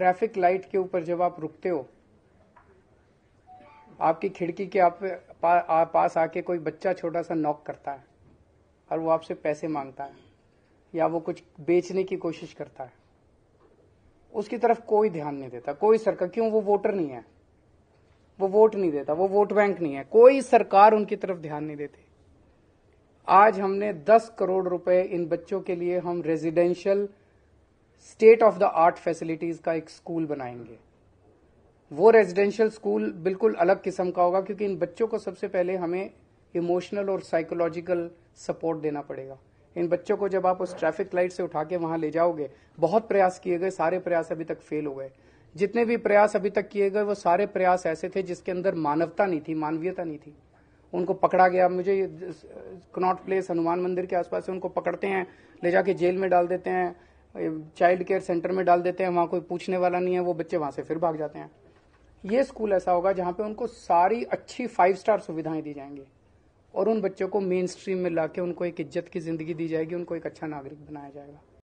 traffic light के ऊपर जब आप रुकते हो आपकी खिड़की के आप पा, आ, पास आके कोई बच्चा छोटा सा नॉक करता है और वो आपसे पैसे मांगता है या वो कुछ बेचने की कोशिश करता है उसकी तरफ कोई ध्यान नहीं देता कोई सरकार क्यों वो वोटर नहीं है वो वोट नहीं देता वो वोट बैंक नहीं है कोई सरकार उनकी तरफ ध्यान नहीं देती आज हमने 10 करोड़ रुपए इन बच्चों के लिए हम residential state of the art facilities का एक स्कूल बनाएंगे वो रेजिडेंशियल स्कूल बिल्कुल अलग किस्म का होगा क्योंकि इन बच्चों को सबसे पहले हमें इमोशनल और साइकोलॉजिकल सपोर्ट देना पड़ेगा इन बच्चों को जब आप उस ट्रैफिक लाइट से उठा के वहां ले जाओगे बहुत प्रयास किए गए सारे प्रयास अभी तक फेल हो गए जितने भी प्रयास अभी तक किए गए वो सारे प्रयास ऐसे थे जिसके अंदर मानवता नहीं थी मानवीयता नहीं थी उनको पकड़ा गया मुझे कनॉट प्लेस हनुमान मंदिर के आसपास से उनको पकड़ते हैं ले जाके जेल में डाल देते हैं चाइल्ड केयर सेंटर में डाल देते हैं वहाँ कोई पूछने वाला नहीं है वो बच्चे वहां से फिर भाग जाते हैं ये स्कूल ऐसा होगा जहाँ पे उनको सारी अच्छी फाइव स्टार सुविधाएं दी जाएंगी और उन बच्चों को मेन स्ट्रीम में ला उनको एक इज्जत की ज़िंदगी दी जाएगी उनको एक अच्छा नागरिक बनाया जाएगा